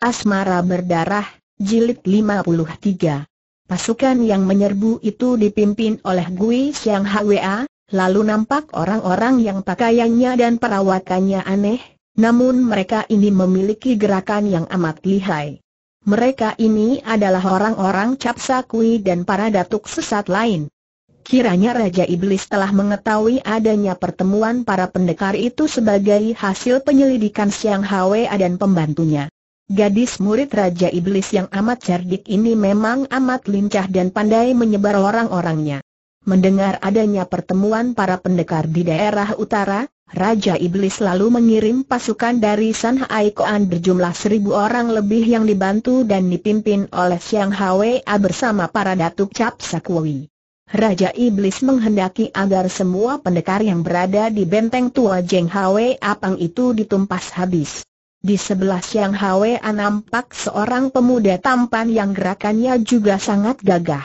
Asmara Berdarah, Jilid 53. Pasukan yang menyerbu itu dipimpin oleh Gui Siang Hwa, lalu nampak orang-orang yang pakaiannya dan perawakannya aneh, namun mereka ini memiliki gerakan yang amat lihai. Mereka ini adalah orang-orang Capsa Kui dan para datuk sesat lain. Kiranya Raja Iblis telah mengetahui adanya pertemuan para pendekar itu sebagai hasil penyelidikan Siang Hwa dan pembantunya. Gadis murid Raja Iblis yang amat cerdik ini memang amat lincah dan pandai menyebar orang-orangnya. Mendengar adanya pertemuan para pendekar di daerah utara, Raja Iblis lalu mengirim pasukan dari San Haikoan berjumlah seribu orang lebih yang dibantu dan dipimpin oleh Siang Hwa bersama para datuk Cap Sakui. Raja Iblis menghendaki agar semua pendekar yang berada di benteng tua Jeng Hwa Apang itu ditumpas habis. Di sebelah Siang Hwa nampak seorang pemuda tampan yang gerakannya juga sangat gagah.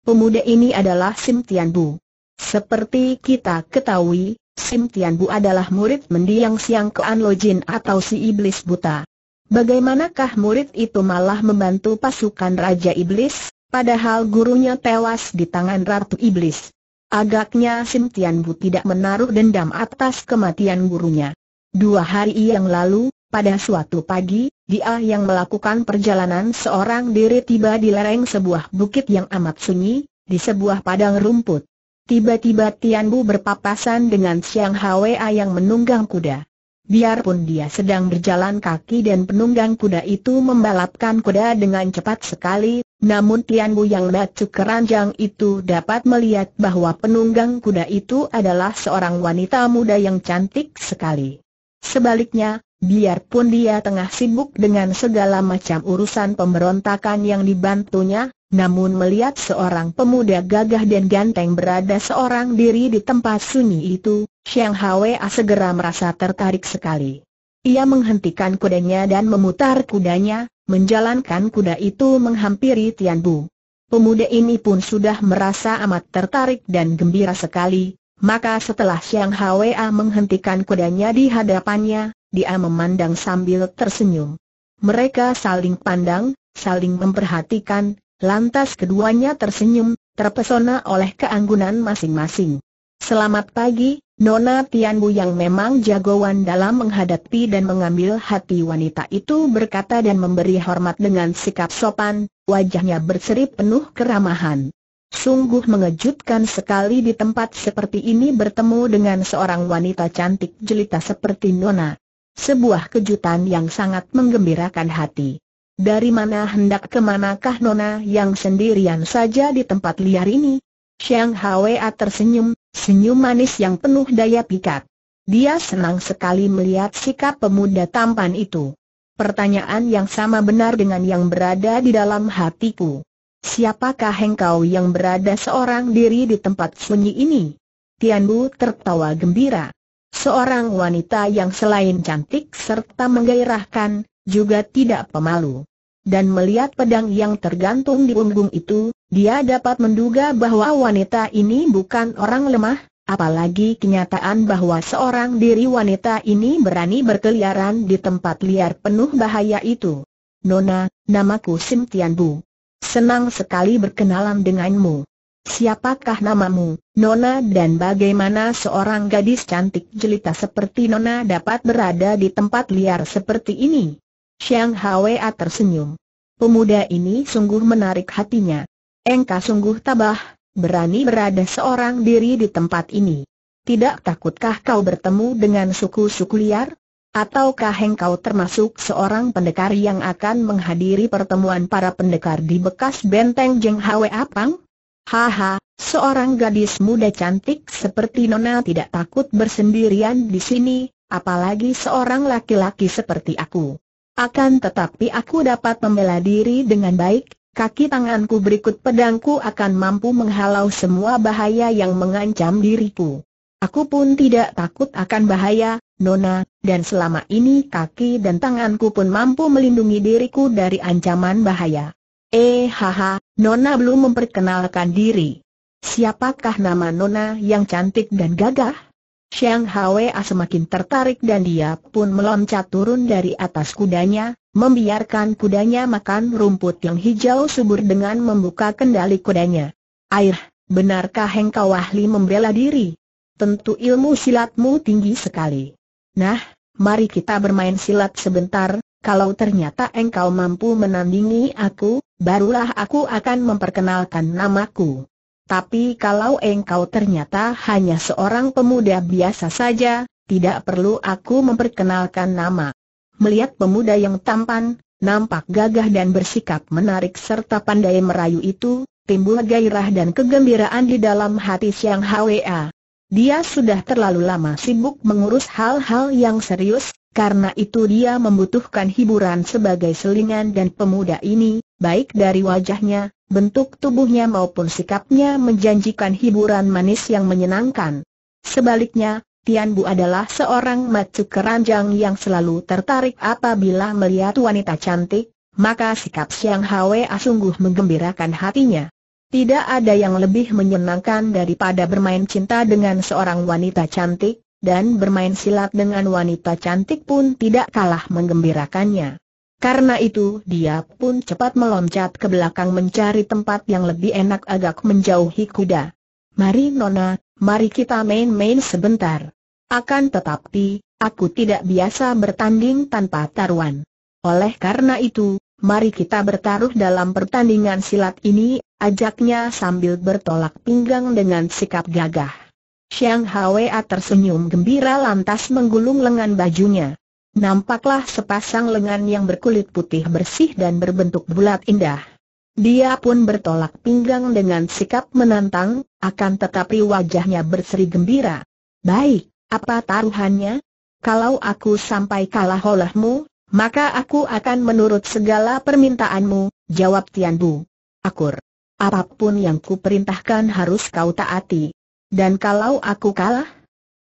Pemuda ini adalah Sim Tian Bu. Seperti kita ketahui, Sim Tian Bu adalah murid mendiang Siang Lo Jin atau si Iblis Buta. Bagaimanakah murid itu malah membantu pasukan Raja Iblis, padahal gurunya tewas di tangan Ratu Iblis? Agaknya Sim Tian Bu tidak menaruh dendam atas kematian gurunya. Dua hari yang lalu, pada suatu pagi, dia yang melakukan perjalanan seorang diri tiba di lereng sebuah bukit yang amat sunyi, di sebuah padang rumput. Tiba-tiba Tian Bu berpapasan dengan Siang Hwa yang menunggang kuda. Biarpun dia sedang berjalan kaki dan penunggang kuda itu membalapkan kuda dengan cepat sekali, namun Tian Bu yang batu keranjang itu dapat melihat bahwa penunggang kuda itu adalah seorang wanita muda yang cantik sekali. Sebaliknya, Biarpun dia tengah sibuk dengan segala macam urusan pemberontakan yang dibantunya, namun melihat seorang pemuda gagah dan ganteng berada seorang diri di tempat sunyi itu, Xiang Hwa segera merasa tertarik sekali. Ia menghentikan kudanya dan memutar kudanya, menjalankan kuda itu menghampiri Tian Bu. Pemuda ini pun sudah merasa amat tertarik dan gembira sekali, maka setelah Xiang Hwa menghentikan kudanya di hadapannya, dia memandang sambil tersenyum. Mereka saling pandang, saling memperhatikan, lantas keduanya tersenyum, terpesona oleh keanggunan masing-masing. Selamat pagi, Nona Tianbu yang memang jagoan dalam menghadapi dan mengambil hati wanita itu berkata dan memberi hormat dengan sikap sopan, wajahnya berseri penuh keramahan. Sungguh mengejutkan sekali di tempat seperti ini bertemu dengan seorang wanita cantik jelita seperti Nona sebuah kejutan yang sangat menggembirakan hati. Dari mana hendak kemanakah Nona yang sendirian saja di tempat liar ini? Xiang Hwa tersenyum, senyum manis yang penuh daya pikat. Dia senang sekali melihat sikap pemuda tampan itu. Pertanyaan yang sama benar dengan yang berada di dalam hatiku. Siapakah engkau yang berada seorang diri di tempat sunyi ini? Tian Tianbu tertawa gembira. Seorang wanita yang selain cantik serta menggairahkan, juga tidak pemalu. Dan melihat pedang yang tergantung di punggung itu, dia dapat menduga bahwa wanita ini bukan orang lemah, apalagi kenyataan bahwa seorang diri wanita ini berani berkeliaran di tempat liar penuh bahaya itu. Nona, namaku Sim Tian Bu. Senang sekali berkenalan denganmu. Siapakah namamu, Nona dan bagaimana seorang gadis cantik jelita seperti Nona dapat berada di tempat liar seperti ini? Xiang Hwa tersenyum. Pemuda ini sungguh menarik hatinya. Engka sungguh tabah, berani berada seorang diri di tempat ini. Tidak takutkah kau bertemu dengan suku-suku liar? Ataukah engkau termasuk seorang pendekar yang akan menghadiri pertemuan para pendekar di bekas benteng Jeng Hwa Pang? Haha, seorang gadis muda cantik seperti Nona tidak takut bersendirian di sini, apalagi seorang laki-laki seperti aku. Akan tetapi aku dapat membela diri dengan baik, kaki tanganku berikut pedangku akan mampu menghalau semua bahaya yang mengancam diriku. Aku pun tidak takut akan bahaya, Nona, dan selama ini kaki dan tanganku pun mampu melindungi diriku dari ancaman bahaya. Eh haha, Nona belum memperkenalkan diri. Siapakah nama Nona yang cantik dan gagah? Xiang Hwa semakin tertarik dan dia pun meloncat turun dari atas kudanya, membiarkan kudanya makan rumput yang hijau subur dengan membuka kendali kudanya. Air, benarkah engkau ahli membela diri? Tentu ilmu silatmu tinggi sekali. Nah, mari kita bermain silat sebentar, kalau ternyata engkau mampu menandingi aku, barulah aku akan memperkenalkan namaku. Tapi kalau engkau ternyata hanya seorang pemuda biasa saja, tidak perlu aku memperkenalkan nama. Melihat pemuda yang tampan, nampak gagah dan bersikap menarik serta pandai merayu itu, timbul gairah dan kegembiraan di dalam hati Siang Hwa. Dia sudah terlalu lama sibuk mengurus hal-hal yang serius, karena itu dia membutuhkan hiburan sebagai selingan dan pemuda ini, baik dari wajahnya, bentuk tubuhnya maupun sikapnya menjanjikan hiburan manis yang menyenangkan. Sebaliknya, Tian Bu adalah seorang macu keranjang yang selalu tertarik apabila melihat wanita cantik, maka sikap Siang Hwa sungguh menggembirakan hatinya. Tidak ada yang lebih menyenangkan daripada bermain cinta dengan seorang wanita cantik, dan bermain silat dengan wanita cantik pun tidak kalah menggembirakannya. Karena itu dia pun cepat meloncat ke belakang mencari tempat yang lebih enak agak menjauhi kuda. Mari Nona, mari kita main-main sebentar. Akan tetapi, aku tidak biasa bertanding tanpa taruhan. Oleh karena itu, mari kita bertaruh dalam pertandingan silat ini, ajaknya sambil bertolak pinggang dengan sikap gagah. Xiang Hwa tersenyum gembira lantas menggulung lengan bajunya nampaklah sepasang lengan yang berkulit putih bersih dan berbentuk bulat indah. Dia pun bertolak pinggang dengan sikap menantang, akan tetapi wajahnya berseri gembira. Baik, apa taruhannya? Kalau aku sampai kalah olehmu, maka aku akan menurut segala permintaanmu, jawab Tian Bu. Akur. Apapun yang kuperintahkan harus kau taati. Dan kalau aku kalah,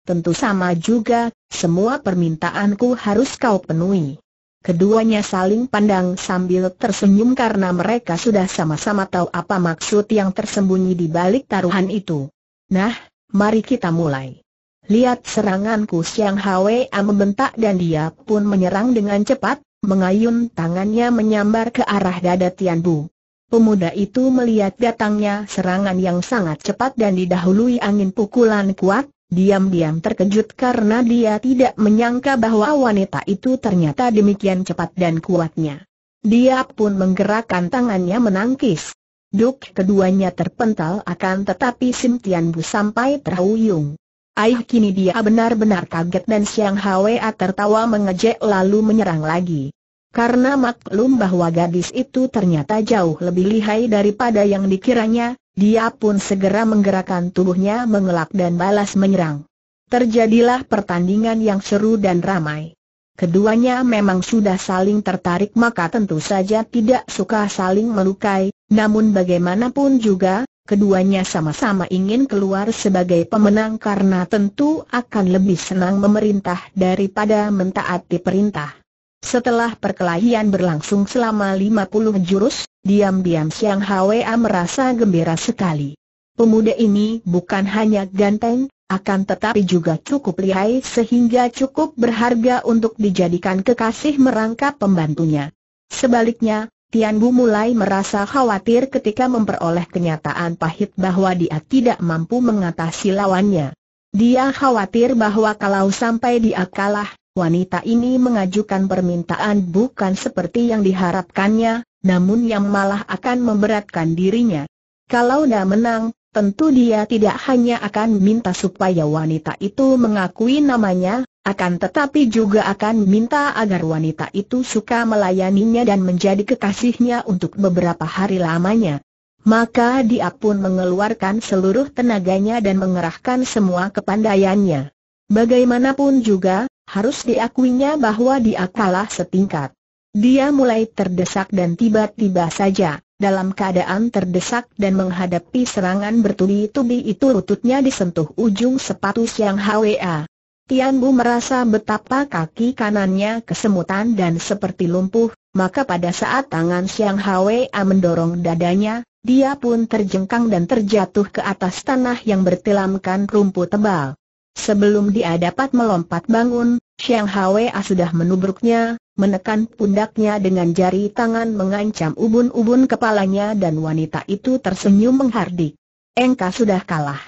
tentu sama juga semua permintaanku harus kau penuhi. Keduanya saling pandang sambil tersenyum karena mereka sudah sama-sama tahu apa maksud yang tersembunyi di balik taruhan itu. Nah, mari kita mulai. Lihat seranganku Siang Hwa membentak dan dia pun menyerang dengan cepat, mengayun tangannya menyambar ke arah dada Tian Bu. Pemuda itu melihat datangnya serangan yang sangat cepat dan didahului angin pukulan kuat, diam-diam terkejut karena dia tidak menyangka bahwa wanita itu ternyata demikian cepat dan kuatnya. Dia pun menggerakkan tangannya menangkis. Duk keduanya terpental akan tetapi Sim Tian Bu sampai terhuyung. Aih kini dia benar-benar kaget dan Siang Hwa tertawa mengejek lalu menyerang lagi. Karena maklum bahwa gadis itu ternyata jauh lebih lihai daripada yang dikiranya, dia pun segera menggerakkan tubuhnya mengelak dan balas menyerang. Terjadilah pertandingan yang seru dan ramai. Keduanya memang sudah saling tertarik maka tentu saja tidak suka saling melukai, namun bagaimanapun juga, keduanya sama-sama ingin keluar sebagai pemenang karena tentu akan lebih senang memerintah daripada mentaati perintah. Setelah perkelahian berlangsung selama 50 jurus, diam-diam Siang Hwa merasa gembira sekali. Pemuda ini bukan hanya ganteng, akan tetapi juga cukup lihai sehingga cukup berharga untuk dijadikan kekasih merangkap pembantunya. Sebaliknya, Tian Bu mulai merasa khawatir ketika memperoleh kenyataan pahit bahwa dia tidak mampu mengatasi lawannya. Dia khawatir bahwa kalau sampai dia kalah, wanita ini mengajukan permintaan bukan seperti yang diharapkannya, namun yang malah akan memberatkan dirinya. Kalau dia menang, tentu dia tidak hanya akan minta supaya wanita itu mengakui namanya, akan tetapi juga akan minta agar wanita itu suka melayaninya dan menjadi kekasihnya untuk beberapa hari lamanya. Maka dia pun mengeluarkan seluruh tenaganya dan mengerahkan semua kepandaiannya. Bagaimanapun juga, harus diakuinya bahwa dia kalah setingkat. Dia mulai terdesak dan tiba-tiba saja, dalam keadaan terdesak dan menghadapi serangan bertubi-tubi itu lututnya disentuh ujung sepatu Siang Hwa. Tian Bu merasa betapa kaki kanannya kesemutan dan seperti lumpuh, maka pada saat tangan Siang Hwa mendorong dadanya, dia pun terjengkang dan terjatuh ke atas tanah yang bertilamkan rumput tebal. Sebelum dia dapat melompat bangun, Xiang Hwa sudah menubruknya, menekan pundaknya dengan jari tangan mengancam ubun-ubun kepalanya dan wanita itu tersenyum menghardik. Engka sudah kalah.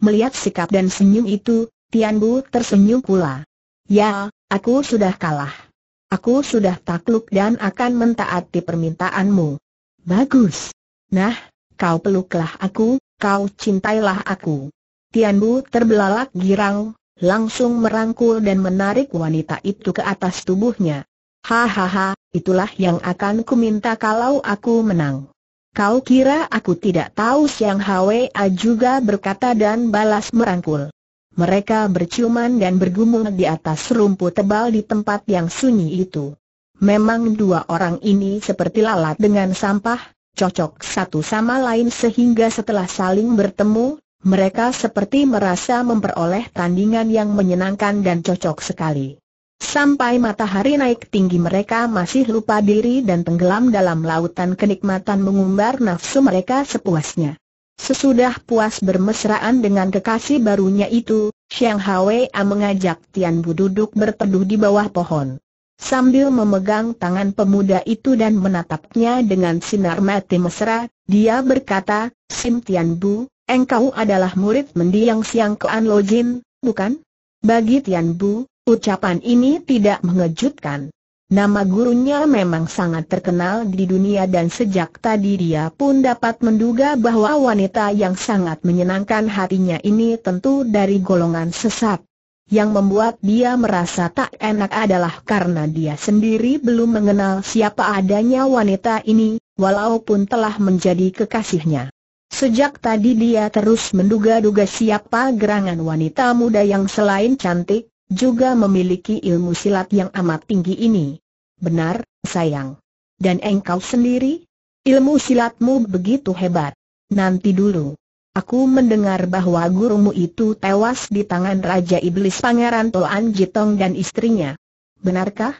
Melihat sikap dan senyum itu, Tian Bu tersenyum pula. Ya, aku sudah kalah. Aku sudah takluk dan akan mentaati permintaanmu. Bagus. Nah, kau peluklah aku, kau cintailah aku. Tian Bu terbelalak girang, langsung merangkul dan menarik wanita itu ke atas tubuhnya. Hahaha, itulah yang akan kuminta kalau aku menang. Kau kira aku tidak tahu Siang Hwa juga berkata dan balas merangkul. Mereka berciuman dan bergumul di atas rumput tebal di tempat yang sunyi itu. Memang dua orang ini seperti lalat dengan sampah, cocok satu sama lain sehingga setelah saling bertemu, mereka seperti merasa memperoleh tandingan yang menyenangkan dan cocok sekali. Sampai matahari naik tinggi mereka masih lupa diri dan tenggelam dalam lautan kenikmatan mengumbar nafsu mereka sepuasnya. Sesudah puas bermesraan dengan kekasih barunya itu, Xiang Hwa mengajak Tian Bu duduk berteduh di bawah pohon. Sambil memegang tangan pemuda itu dan menatapnya dengan sinar mati mesra, dia berkata, Sim Tian Bu, Engkau adalah murid mendiang Siang Kuan Lo Jin, bukan? Bagi Tian Bu, ucapan ini tidak mengejutkan. Nama gurunya memang sangat terkenal di dunia dan sejak tadi dia pun dapat menduga bahwa wanita yang sangat menyenangkan hatinya ini tentu dari golongan sesat. Yang membuat dia merasa tak enak adalah karena dia sendiri belum mengenal siapa adanya wanita ini, walaupun telah menjadi kekasihnya. Sejak tadi dia terus menduga-duga siapa gerangan wanita muda yang selain cantik, juga memiliki ilmu silat yang amat tinggi ini. Benar, sayang. Dan engkau sendiri? Ilmu silatmu begitu hebat. Nanti dulu. Aku mendengar bahwa gurumu itu tewas di tangan Raja Iblis Pangeran Toan Jitong dan istrinya. Benarkah?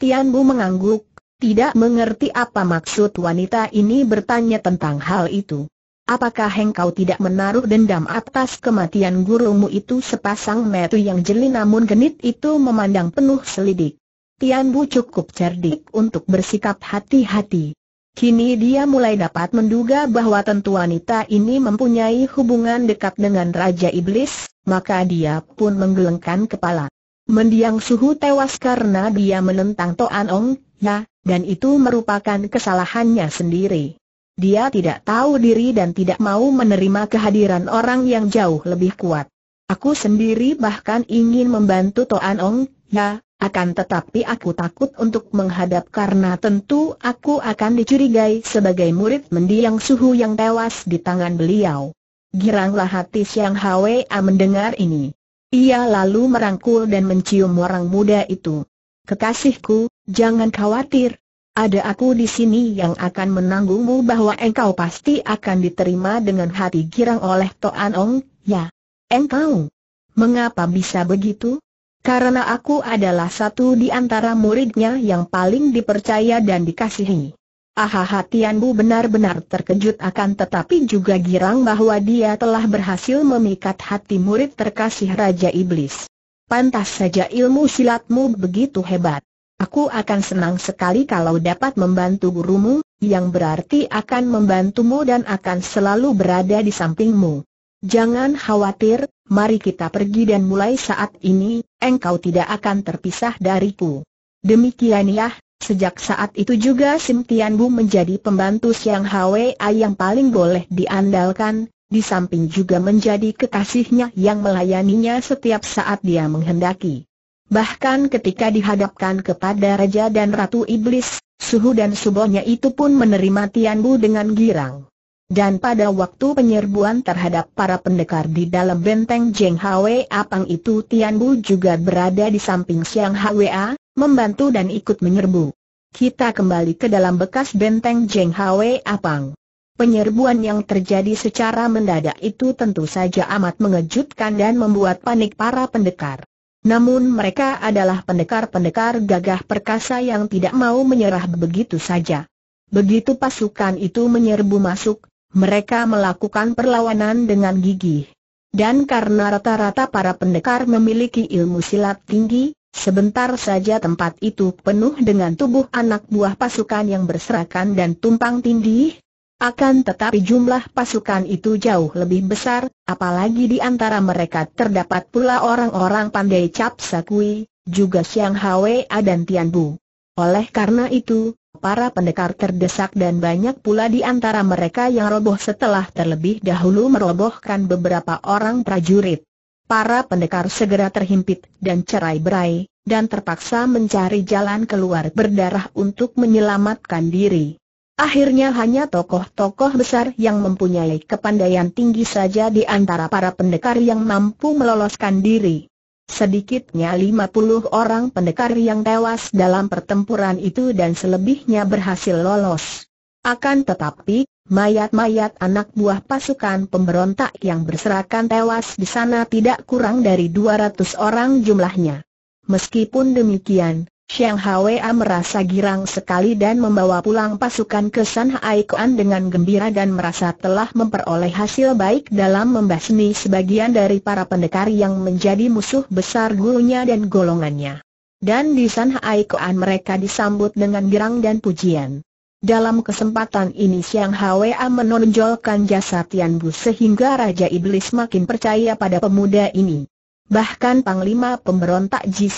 Tian Bu mengangguk, tidak mengerti apa maksud wanita ini bertanya tentang hal itu. Apakah engkau tidak menaruh dendam atas kematian gurumu itu sepasang metu yang jeli namun genit itu memandang penuh selidik. Tian Bu cukup cerdik untuk bersikap hati-hati. Kini dia mulai dapat menduga bahwa tentu wanita ini mempunyai hubungan dekat dengan Raja Iblis, maka dia pun menggelengkan kepala. Mendiang Suhu tewas karena dia menentang Toan Ong, ya, dan itu merupakan kesalahannya sendiri. Dia tidak tahu diri dan tidak mau menerima kehadiran orang yang jauh lebih kuat. Aku sendiri bahkan ingin membantu Toan Ong, ya, akan tetapi aku takut untuk menghadap karena tentu aku akan dicurigai sebagai murid mendiang suhu yang tewas di tangan beliau. Giranglah hati Siang Hwa ah, mendengar ini. Ia lalu merangkul dan mencium orang muda itu. Kekasihku, jangan khawatir, ada aku di sini yang akan menanggungmu bahwa engkau pasti akan diterima dengan hati girang oleh Toan Ong, ya. Engkau? Mengapa bisa begitu? Karena aku adalah satu di antara muridnya yang paling dipercaya dan dikasihi. Aha hatianmu benar-benar terkejut akan tetapi juga girang bahwa dia telah berhasil memikat hati murid terkasih Raja Iblis. Pantas saja ilmu silatmu begitu hebat. Aku akan senang sekali kalau dapat membantu gurumu, yang berarti akan membantumu dan akan selalu berada di sampingmu. Jangan khawatir, mari kita pergi dan mulai saat ini, engkau tidak akan terpisah dariku. Demikian ya, sejak saat itu juga Sim Tian Bu menjadi pembantu Siang Hwa yang paling boleh diandalkan, di samping juga menjadi kekasihnya yang melayaninya setiap saat dia menghendaki. Bahkan ketika dihadapkan kepada Raja dan Ratu Iblis, Suhu dan Subonya itu pun menerima Tian Bu dengan girang. Dan pada waktu penyerbuan terhadap para pendekar di dalam benteng Jeng Hwe Apang itu Tian Bu juga berada di samping Siang Hwa, membantu dan ikut menyerbu. Kita kembali ke dalam bekas benteng Jeng Hwe Apang. Penyerbuan yang terjadi secara mendadak itu tentu saja amat mengejutkan dan membuat panik para pendekar. Namun mereka adalah pendekar-pendekar gagah perkasa yang tidak mau menyerah begitu saja. Begitu pasukan itu menyerbu masuk, mereka melakukan perlawanan dengan gigih. Dan karena rata-rata para pendekar memiliki ilmu silat tinggi, sebentar saja tempat itu penuh dengan tubuh anak buah pasukan yang berserakan dan tumpang tindih, akan tetapi jumlah pasukan itu jauh lebih besar, apalagi di antara mereka terdapat pula orang-orang pandai Cap Sakui, juga siang Hwa dan Tian Bu. Oleh karena itu, para pendekar terdesak dan banyak pula di antara mereka yang roboh setelah terlebih dahulu merobohkan beberapa orang prajurit. Para pendekar segera terhimpit dan cerai berai, dan terpaksa mencari jalan keluar berdarah untuk menyelamatkan diri. Akhirnya hanya tokoh-tokoh besar yang mempunyai kepandaian tinggi saja di antara para pendekar yang mampu meloloskan diri. Sedikitnya 50 orang pendekar yang tewas dalam pertempuran itu dan selebihnya berhasil lolos. Akan tetapi, mayat-mayat anak buah pasukan pemberontak yang berserakan tewas di sana tidak kurang dari 200 orang jumlahnya. Meskipun demikian, Xiang Hwa merasa girang sekali dan membawa pulang pasukan ke San Haikuan dengan gembira dan merasa telah memperoleh hasil baik dalam membasmi sebagian dari para pendekar yang menjadi musuh besar gurunya dan golongannya. Dan di San Haikuan mereka disambut dengan girang dan pujian. Dalam kesempatan ini Xiang Hwa menonjolkan jasa Tian Bu sehingga Raja Iblis makin percaya pada pemuda ini. Bahkan Panglima Pemberontak Ji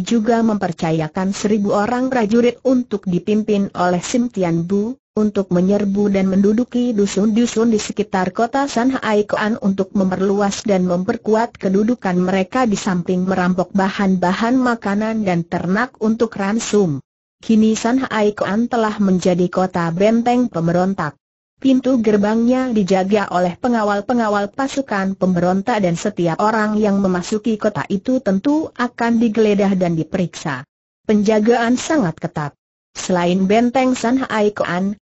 juga mempercayakan seribu orang prajurit untuk dipimpin oleh Sim Tian Bu, untuk menyerbu dan menduduki dusun-dusun di sekitar kota Sanhai Koan untuk memperluas dan memperkuat kedudukan mereka di samping merampok bahan-bahan makanan dan ternak untuk ransum. Kini Sanhai Koan telah menjadi kota benteng pemberontak. Pintu gerbangnya dijaga oleh pengawal-pengawal pasukan pemberontak dan setiap orang yang memasuki kota itu tentu akan digeledah dan diperiksa. Penjagaan sangat ketat. Selain benteng San Hai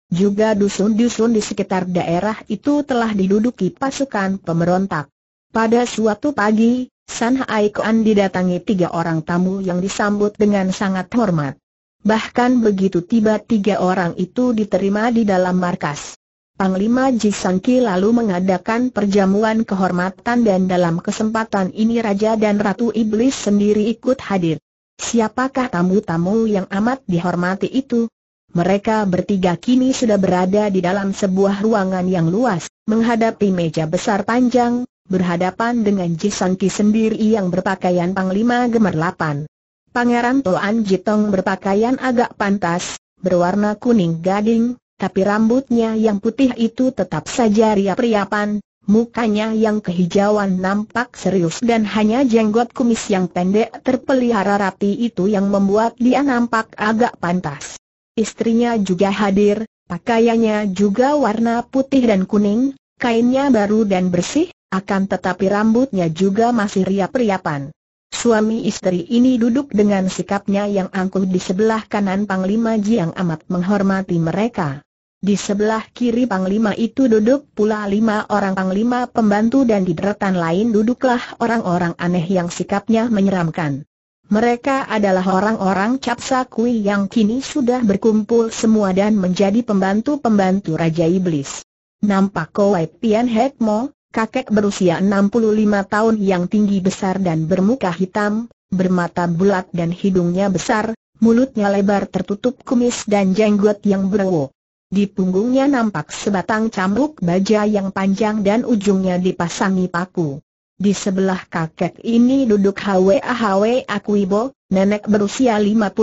juga dusun-dusun di sekitar daerah itu telah diduduki pasukan pemberontak. Pada suatu pagi, San Hai didatangi tiga orang tamu yang disambut dengan sangat hormat. Bahkan begitu tiba tiga orang itu diterima di dalam markas. Panglima Jisangki lalu mengadakan perjamuan kehormatan dan dalam kesempatan ini Raja dan Ratu Iblis sendiri ikut hadir. Siapakah tamu-tamu yang amat dihormati itu? Mereka bertiga kini sudah berada di dalam sebuah ruangan yang luas, menghadapi meja besar panjang, berhadapan dengan Jisangki sendiri yang berpakaian Panglima Gemerlapan. Pangeran Toan Jitong berpakaian agak pantas, berwarna kuning gading, tapi rambutnya yang putih itu tetap saja riap-riapan, mukanya yang kehijauan nampak serius dan hanya jenggot kumis yang pendek terpelihara rapi itu yang membuat dia nampak agak pantas. Istrinya juga hadir, pakaiannya juga warna putih dan kuning, kainnya baru dan bersih, akan tetapi rambutnya juga masih riap-riapan. Suami istri ini duduk dengan sikapnya yang angkuh di sebelah kanan Panglima ji yang amat menghormati mereka. Di sebelah kiri panglima itu duduk pula lima orang panglima pembantu dan di deretan lain duduklah orang-orang aneh yang sikapnya menyeramkan. Mereka adalah orang-orang capsa kui yang kini sudah berkumpul semua dan menjadi pembantu-pembantu Raja Iblis. Nampak Kowai Pian Hek Mo, kakek berusia 65 tahun yang tinggi besar dan bermuka hitam, bermata bulat dan hidungnya besar, mulutnya lebar tertutup kumis dan jenggot yang berwok. Di punggungnya nampak sebatang cambuk baja yang panjang dan ujungnya dipasangi paku. Di sebelah kakek ini duduk Hwa Hwa Akwibo, nenek berusia 54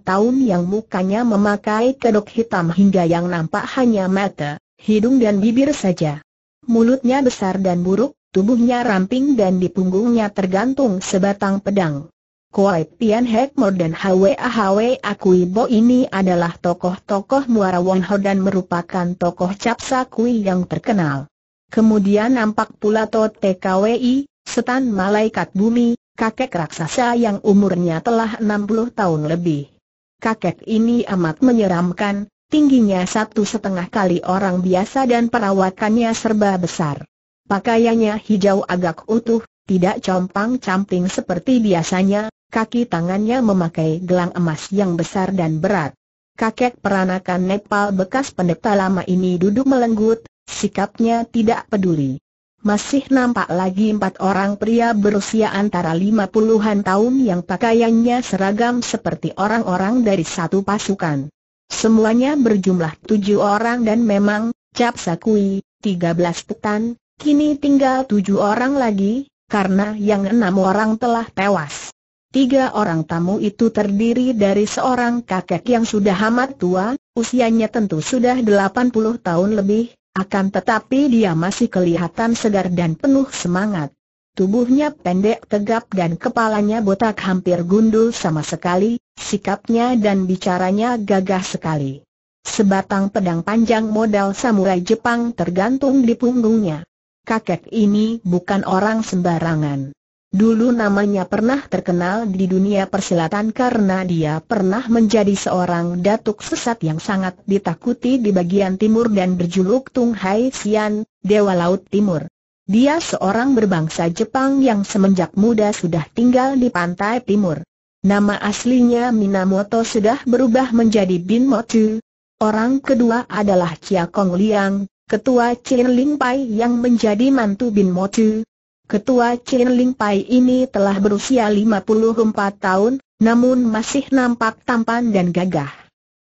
tahun yang mukanya memakai kedok hitam hingga yang nampak hanya mata, hidung dan bibir saja. Mulutnya besar dan buruk, tubuhnya ramping dan di punggungnya tergantung sebatang pedang. Koi Pian Hek dan Hwa Hwa Akui Bo ini adalah tokoh-tokoh Muara Wong Ho dan merupakan tokoh Capsa Kui yang terkenal. Kemudian nampak pula To TKWI, setan malaikat bumi, kakek raksasa yang umurnya telah 60 tahun lebih. Kakek ini amat menyeramkan, tingginya satu setengah kali orang biasa dan perawakannya serba besar. Pakaiannya hijau agak utuh, tidak compang-camping seperti biasanya, kaki tangannya memakai gelang emas yang besar dan berat. Kakek peranakan Nepal bekas pendeta lama ini duduk melenggut, sikapnya tidak peduli. Masih nampak lagi empat orang pria berusia antara lima puluhan tahun yang pakaiannya seragam seperti orang-orang dari satu pasukan. Semuanya berjumlah tujuh orang dan memang, Cap Sakui, tiga belas petan, kini tinggal tujuh orang lagi, karena yang enam orang telah tewas. Tiga orang tamu itu terdiri dari seorang kakek yang sudah amat tua, usianya tentu sudah delapan puluh tahun lebih, akan tetapi dia masih kelihatan segar dan penuh semangat. Tubuhnya pendek tegap dan kepalanya botak hampir gundul sama sekali, sikapnya dan bicaranya gagah sekali. Sebatang pedang panjang modal samurai Jepang tergantung di punggungnya kakek ini bukan orang sembarangan. Dulu namanya pernah terkenal di dunia persilatan karena dia pernah menjadi seorang datuk sesat yang sangat ditakuti di bagian timur dan berjuluk Tung Hai Xian, Dewa Laut Timur. Dia seorang berbangsa Jepang yang semenjak muda sudah tinggal di pantai timur. Nama aslinya Minamoto sudah berubah menjadi Bin Motu. Orang kedua adalah Chia Kong Liang, Ketua Chin Ling Pai yang menjadi mantu Bin Chu. Ketua Chin Ling Pai ini telah berusia 54 tahun, namun masih nampak tampan dan gagah.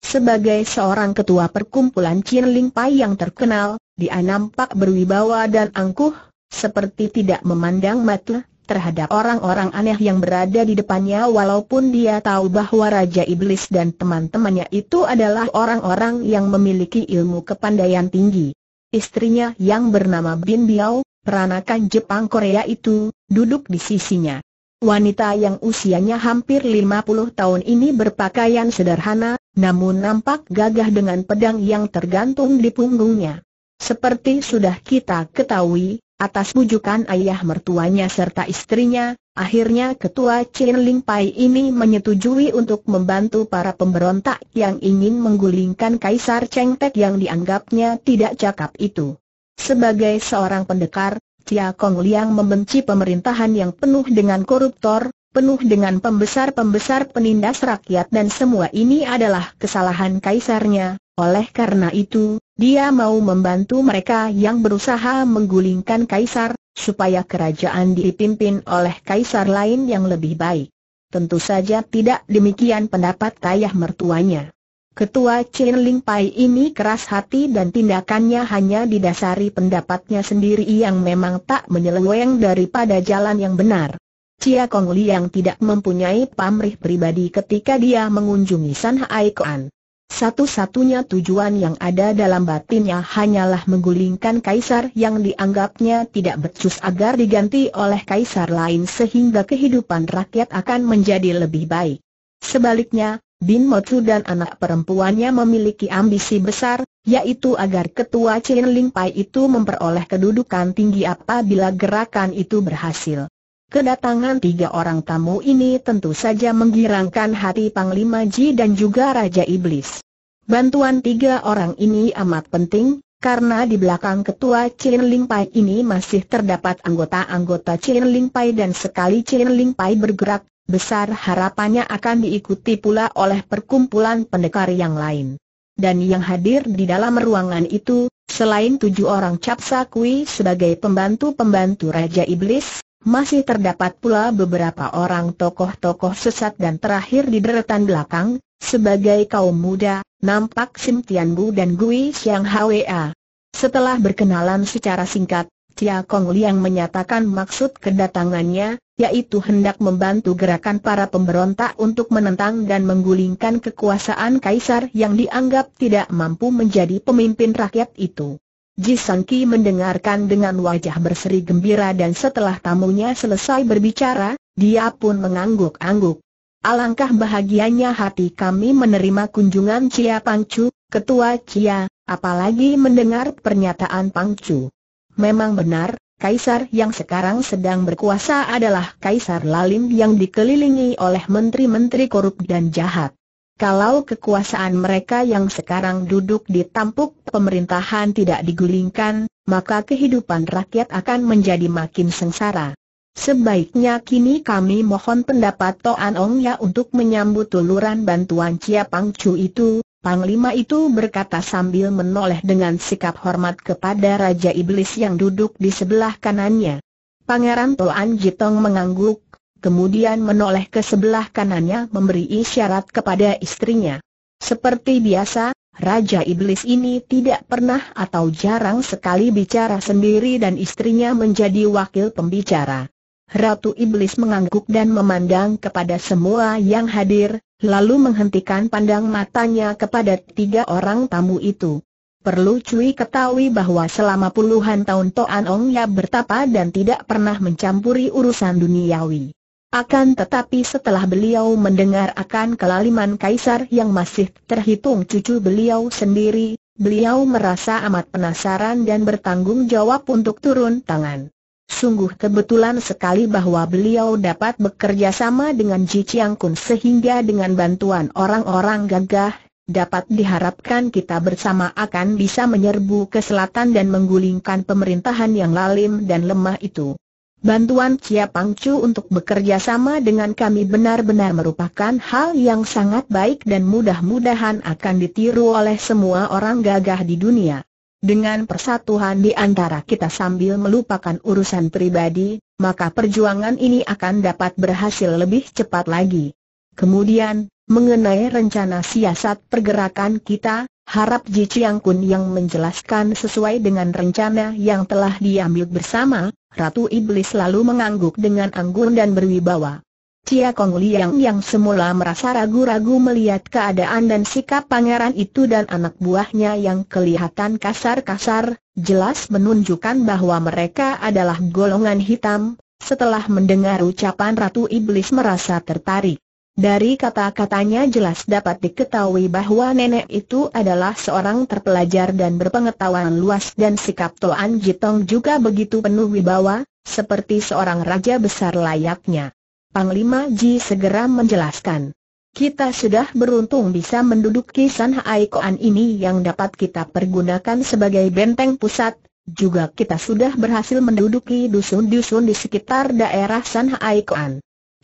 Sebagai seorang ketua perkumpulan Chin Ling Pai yang terkenal, dia nampak berwibawa dan angkuh, seperti tidak memandang mata terhadap orang-orang aneh yang berada di depannya walaupun dia tahu bahwa Raja Iblis dan teman-temannya itu adalah orang-orang yang memiliki ilmu kepandaian tinggi istrinya yang bernama Bin Biao, peranakan Jepang Korea itu, duduk di sisinya. Wanita yang usianya hampir 50 tahun ini berpakaian sederhana, namun nampak gagah dengan pedang yang tergantung di punggungnya. Seperti sudah kita ketahui, Atas bujukan ayah mertuanya serta istrinya, akhirnya ketua Chin Ling Pai ini menyetujui untuk membantu para pemberontak yang ingin menggulingkan Kaisar Cheng Tek yang dianggapnya tidak cakap itu. Sebagai seorang pendekar, Tia Kong Liang membenci pemerintahan yang penuh dengan koruptor, penuh dengan pembesar-pembesar penindas rakyat dan semua ini adalah kesalahan kaisarnya, oleh karena itu, dia mau membantu mereka yang berusaha menggulingkan kaisar, supaya kerajaan dipimpin oleh kaisar lain yang lebih baik. Tentu saja tidak demikian pendapat ayah mertuanya. Ketua Chen Ling Pai ini keras hati dan tindakannya hanya didasari pendapatnya sendiri yang memang tak menyeleweng daripada jalan yang benar. Cia Kong Liang tidak mempunyai pamrih pribadi ketika dia mengunjungi San Hai Kuan. Satu-satunya tujuan yang ada dalam batinnya hanyalah menggulingkan kaisar yang dianggapnya tidak becus agar diganti oleh kaisar lain sehingga kehidupan rakyat akan menjadi lebih baik. Sebaliknya, Bin Motu dan anak perempuannya memiliki ambisi besar, yaitu agar ketua Chen Ling Pai itu memperoleh kedudukan tinggi apabila gerakan itu berhasil. Kedatangan tiga orang tamu ini tentu saja menggirangkan hati Panglima Ji dan juga Raja Iblis. Bantuan tiga orang ini amat penting, karena di belakang ketua Chin Ling Pai ini masih terdapat anggota-anggota Chin Ling Pai dan sekali Chin Ling Pai bergerak, besar harapannya akan diikuti pula oleh perkumpulan pendekar yang lain. Dan yang hadir di dalam ruangan itu, selain tujuh orang Capsa Kui sebagai pembantu-pembantu Raja Iblis, masih terdapat pula beberapa orang tokoh-tokoh sesat dan terakhir di deretan belakang, sebagai kaum muda, nampak Sim Tian Bu dan Gui Xiang Hwa. Setelah berkenalan secara singkat, Tia Kong Liang menyatakan maksud kedatangannya, yaitu hendak membantu gerakan para pemberontak untuk menentang dan menggulingkan kekuasaan kaisar yang dianggap tidak mampu menjadi pemimpin rakyat itu. Jisangki mendengarkan dengan wajah berseri gembira dan setelah tamunya selesai berbicara, dia pun mengangguk-angguk. Alangkah bahagianya hati kami menerima kunjungan Cia Pangcu, Ketua Cia, apalagi mendengar pernyataan Pangcu. Memang benar, Kaisar yang sekarang sedang berkuasa adalah Kaisar Lalim yang dikelilingi oleh menteri-menteri korup dan jahat kalau kekuasaan mereka yang sekarang duduk di tampuk pemerintahan tidak digulingkan, maka kehidupan rakyat akan menjadi makin sengsara. Sebaiknya kini kami mohon pendapat Toan Ong Ya untuk menyambut tuluran bantuan Cia Pang Chu itu, Panglima itu berkata sambil menoleh dengan sikap hormat kepada Raja Iblis yang duduk di sebelah kanannya. Pangeran Toan Jitong mengangguk, kemudian menoleh ke sebelah kanannya memberi isyarat kepada istrinya. Seperti biasa, Raja Iblis ini tidak pernah atau jarang sekali bicara sendiri dan istrinya menjadi wakil pembicara. Ratu Iblis mengangguk dan memandang kepada semua yang hadir, lalu menghentikan pandang matanya kepada tiga orang tamu itu. Perlu cuy ketahui bahwa selama puluhan tahun Toan Ong Ya bertapa dan tidak pernah mencampuri urusan duniawi. Akan tetapi setelah beliau mendengar akan kelaliman kaisar yang masih terhitung cucu beliau sendiri, beliau merasa amat penasaran dan bertanggung jawab untuk turun tangan. Sungguh kebetulan sekali bahwa beliau dapat bekerja sama dengan Ji Chiang Kun sehingga dengan bantuan orang-orang gagah, dapat diharapkan kita bersama akan bisa menyerbu ke selatan dan menggulingkan pemerintahan yang lalim dan lemah itu. Bantuan Chia Pangcu untuk bekerja sama dengan kami benar-benar merupakan hal yang sangat baik dan mudah-mudahan akan ditiru oleh semua orang gagah di dunia. Dengan persatuan di antara kita sambil melupakan urusan pribadi, maka perjuangan ini akan dapat berhasil lebih cepat lagi. Kemudian, mengenai rencana siasat pergerakan kita, harap Ji Chiang Kun yang menjelaskan sesuai dengan rencana yang telah diambil bersama, Ratu Iblis lalu mengangguk dengan anggun dan berwibawa. Cia Kong Liang yang semula merasa ragu-ragu melihat keadaan dan sikap pangeran itu dan anak buahnya yang kelihatan kasar-kasar, jelas menunjukkan bahwa mereka adalah golongan hitam, setelah mendengar ucapan Ratu Iblis merasa tertarik. Dari kata-katanya jelas dapat diketahui bahwa nenek itu adalah seorang terpelajar dan berpengetahuan luas dan sikap Toan Jitong juga begitu penuh wibawa, seperti seorang raja besar layaknya. Panglima Ji segera menjelaskan. Kita sudah beruntung bisa menduduki San Hai ini yang dapat kita pergunakan sebagai benteng pusat, juga kita sudah berhasil menduduki dusun-dusun di sekitar daerah San Hai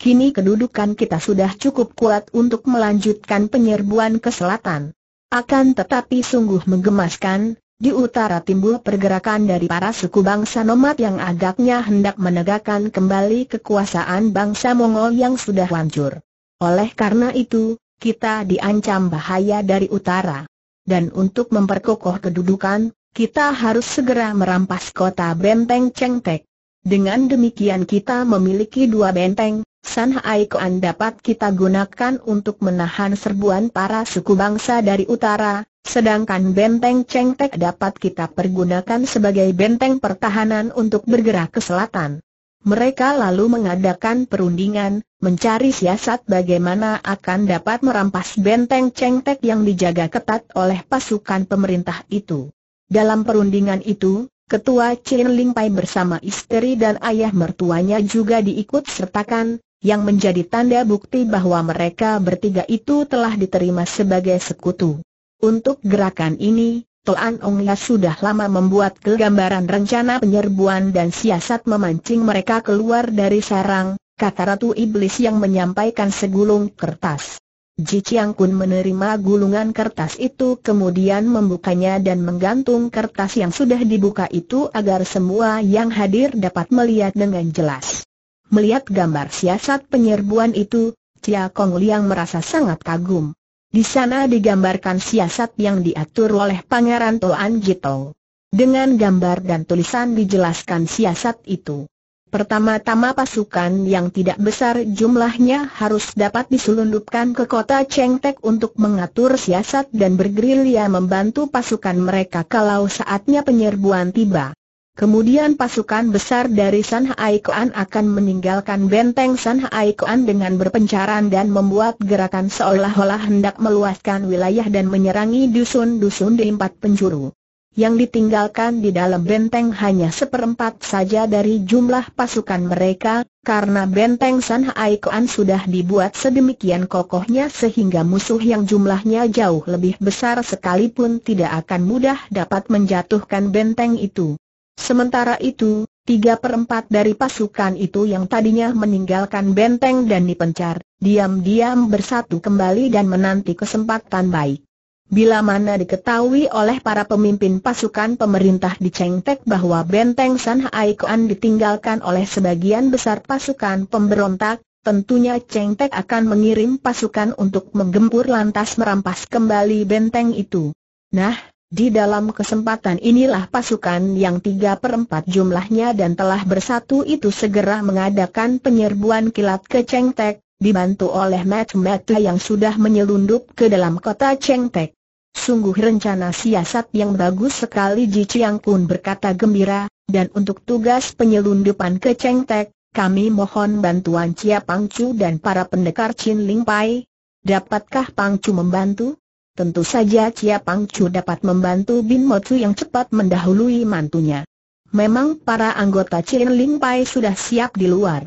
Kini kedudukan kita sudah cukup kuat untuk melanjutkan penyerbuan ke selatan. Akan tetapi sungguh menggemaskan, di utara timbul pergerakan dari para suku bangsa nomad yang agaknya hendak menegakkan kembali kekuasaan bangsa Mongol yang sudah hancur. Oleh karena itu, kita diancam bahaya dari utara. Dan untuk memperkokoh kedudukan, kita harus segera merampas kota benteng Cengtek. Dengan demikian kita memiliki dua benteng, San Haikoan dapat kita gunakan untuk menahan serbuan para suku bangsa dari utara, sedangkan benteng Cheng Tek dapat kita pergunakan sebagai benteng pertahanan untuk bergerak ke selatan. Mereka lalu mengadakan perundingan, mencari siasat bagaimana akan dapat merampas benteng Cheng Tek yang dijaga ketat oleh pasukan pemerintah itu. Dalam perundingan itu, Ketua Chin Ling Pai bersama istri dan ayah mertuanya juga diikut sertakan, yang menjadi tanda bukti bahwa mereka bertiga itu telah diterima sebagai sekutu. Untuk gerakan ini, Toan Ong Ya sudah lama membuat kegambaran rencana penyerbuan dan siasat memancing mereka keluar dari sarang, kata Ratu Iblis yang menyampaikan segulung kertas. Ji Chiang Kun menerima gulungan kertas itu kemudian membukanya dan menggantung kertas yang sudah dibuka itu agar semua yang hadir dapat melihat dengan jelas. Melihat gambar siasat penyerbuan itu, Chia Kong Liang merasa sangat kagum. Di sana digambarkan siasat yang diatur oleh Pangeran Toan Jitong. Dengan gambar dan tulisan dijelaskan siasat itu. Pertama-tama pasukan yang tidak besar jumlahnya harus dapat diselundupkan ke kota Chengtek untuk mengatur siasat dan bergerilya membantu pasukan mereka kalau saatnya penyerbuan tiba. Kemudian pasukan besar dari San Hai akan meninggalkan benteng San Hai dengan berpencaran dan membuat gerakan seolah-olah hendak meluaskan wilayah dan menyerangi dusun-dusun di empat penjuru. Yang ditinggalkan di dalam benteng hanya seperempat saja dari jumlah pasukan mereka, karena benteng San Hai sudah dibuat sedemikian kokohnya sehingga musuh yang jumlahnya jauh lebih besar sekalipun tidak akan mudah dapat menjatuhkan benteng itu. Sementara itu, tiga perempat dari pasukan itu yang tadinya meninggalkan benteng dan dipencar, diam-diam bersatu kembali dan menanti kesempatan baik. Bila mana diketahui oleh para pemimpin pasukan pemerintah di Chengtek bahwa benteng San Haikuan ditinggalkan oleh sebagian besar pasukan pemberontak, tentunya Chengtek akan mengirim pasukan untuk menggempur lantas merampas kembali benteng itu. Nah, di dalam kesempatan inilah pasukan yang tiga perempat jumlahnya dan telah bersatu itu segera mengadakan penyerbuan kilat ke Chengtek, dibantu oleh Mat Mata yang sudah menyelundup ke dalam kota Chengtek. Sungguh rencana siasat yang bagus sekali Ji Chiang Kun berkata gembira, dan untuk tugas penyelundupan ke Chengtek, kami mohon bantuan Cia Pangcu dan para pendekar Chin Ling Pai. Dapatkah Pangcu membantu? Tentu saja Chia Pang Chu dapat membantu Bin Chu yang cepat mendahului mantunya. Memang para anggota Chen Ling Pai sudah siap di luar.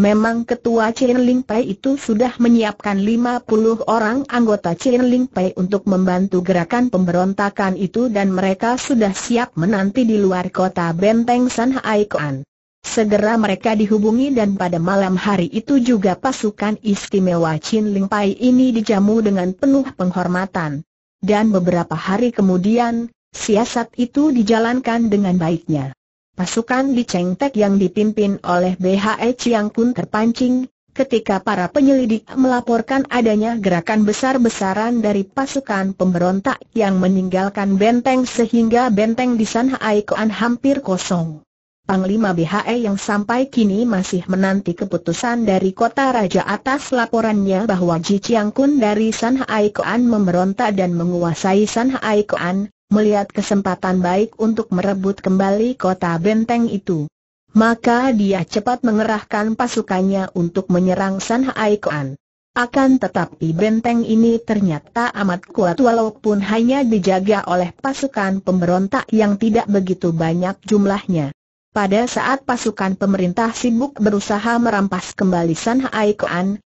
Memang ketua Chen Ling Pai itu sudah menyiapkan 50 orang anggota Chen Ling Pai untuk membantu gerakan pemberontakan itu dan mereka sudah siap menanti di luar kota benteng San Haikoan. Segera mereka dihubungi dan pada malam hari itu juga pasukan istimewa Chin Ling Pai ini dijamu dengan penuh penghormatan. Dan beberapa hari kemudian, siasat itu dijalankan dengan baiknya. Pasukan di Cheng Tek yang dipimpin oleh BHE Chiang pun terpancing, ketika para penyelidik melaporkan adanya gerakan besar-besaran dari pasukan pemberontak yang meninggalkan benteng sehingga benteng di San Koan hampir kosong. Panglima BHE yang sampai kini masih menanti keputusan dari kota raja atas laporannya bahwa Ji Chiang Kun dari San Hai Kuan memberontak dan menguasai San Hai Kuan, melihat kesempatan baik untuk merebut kembali kota benteng itu. Maka dia cepat mengerahkan pasukannya untuk menyerang San Hai Kuan. Akan tetapi benteng ini ternyata amat kuat walaupun hanya dijaga oleh pasukan pemberontak yang tidak begitu banyak jumlahnya. Pada saat pasukan pemerintah sibuk berusaha merampas kembali San Hai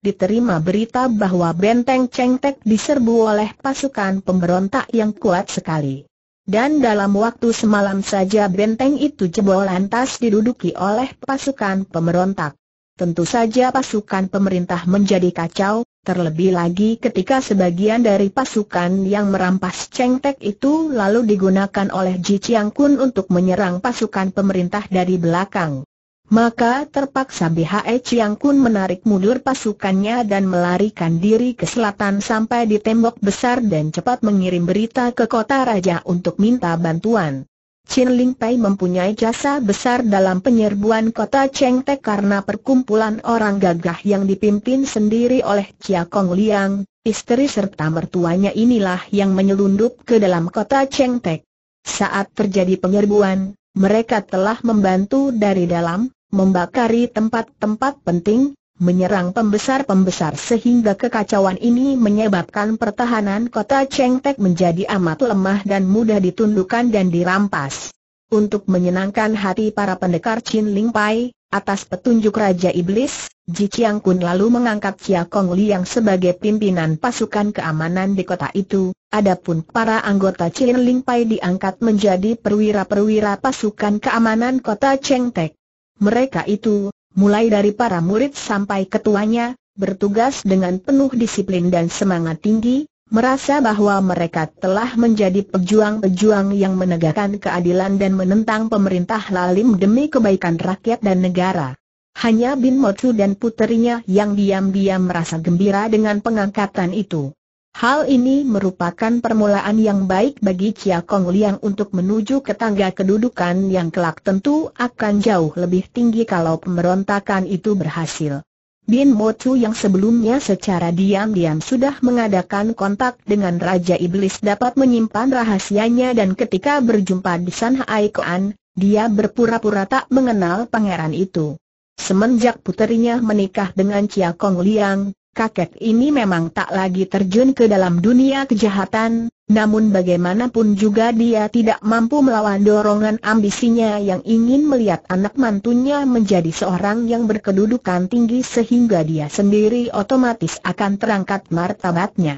diterima berita bahwa benteng Chengtek diserbu oleh pasukan pemberontak yang kuat sekali. Dan dalam waktu semalam saja benteng itu jebol lantas diduduki oleh pasukan pemberontak tentu saja pasukan pemerintah menjadi kacau, terlebih lagi ketika sebagian dari pasukan yang merampas cengtek itu lalu digunakan oleh Ji Chiang Kun untuk menyerang pasukan pemerintah dari belakang. Maka terpaksa BHE Chiang Kun menarik mundur pasukannya dan melarikan diri ke selatan sampai di tembok besar dan cepat mengirim berita ke kota raja untuk minta bantuan. Chin Ling Pei mempunyai jasa besar dalam penyerbuan kota Cheng Te karena perkumpulan orang gagah yang dipimpin sendiri oleh Chia Kong Liang, istri serta mertuanya inilah yang menyelundup ke dalam kota Cheng Te. Saat terjadi penyerbuan, mereka telah membantu dari dalam, membakari tempat-tempat penting, menyerang pembesar-pembesar sehingga kekacauan ini menyebabkan pertahanan kota Chengtek menjadi amat lemah dan mudah ditundukkan dan dirampas. Untuk menyenangkan hati para pendekar Chin Ling Pai, atas petunjuk Raja Iblis, Ji Chiang Kun lalu mengangkat Chia Kong Liang sebagai pimpinan pasukan keamanan di kota itu, adapun para anggota Chin Ling Pai diangkat menjadi perwira-perwira pasukan keamanan kota Chengtek. Mereka itu, mulai dari para murid sampai ketuanya, bertugas dengan penuh disiplin dan semangat tinggi, merasa bahwa mereka telah menjadi pejuang-pejuang yang menegakkan keadilan dan menentang pemerintah lalim demi kebaikan rakyat dan negara. Hanya Bin Motu dan puterinya yang diam-diam merasa gembira dengan pengangkatan itu. Hal ini merupakan permulaan yang baik bagi Chia Kong Liang untuk menuju ke tangga kedudukan yang kelak tentu akan jauh lebih tinggi kalau pemberontakan itu berhasil. Bin Chu yang sebelumnya secara diam-diam sudah mengadakan kontak dengan Raja Iblis dapat menyimpan rahasianya dan ketika berjumpa di San Hai Kuan, dia berpura-pura tak mengenal pangeran itu. Semenjak puterinya menikah dengan Chia Kong Liang, kakek ini memang tak lagi terjun ke dalam dunia kejahatan, namun bagaimanapun juga dia tidak mampu melawan dorongan ambisinya yang ingin melihat anak mantunya menjadi seorang yang berkedudukan tinggi sehingga dia sendiri otomatis akan terangkat martabatnya.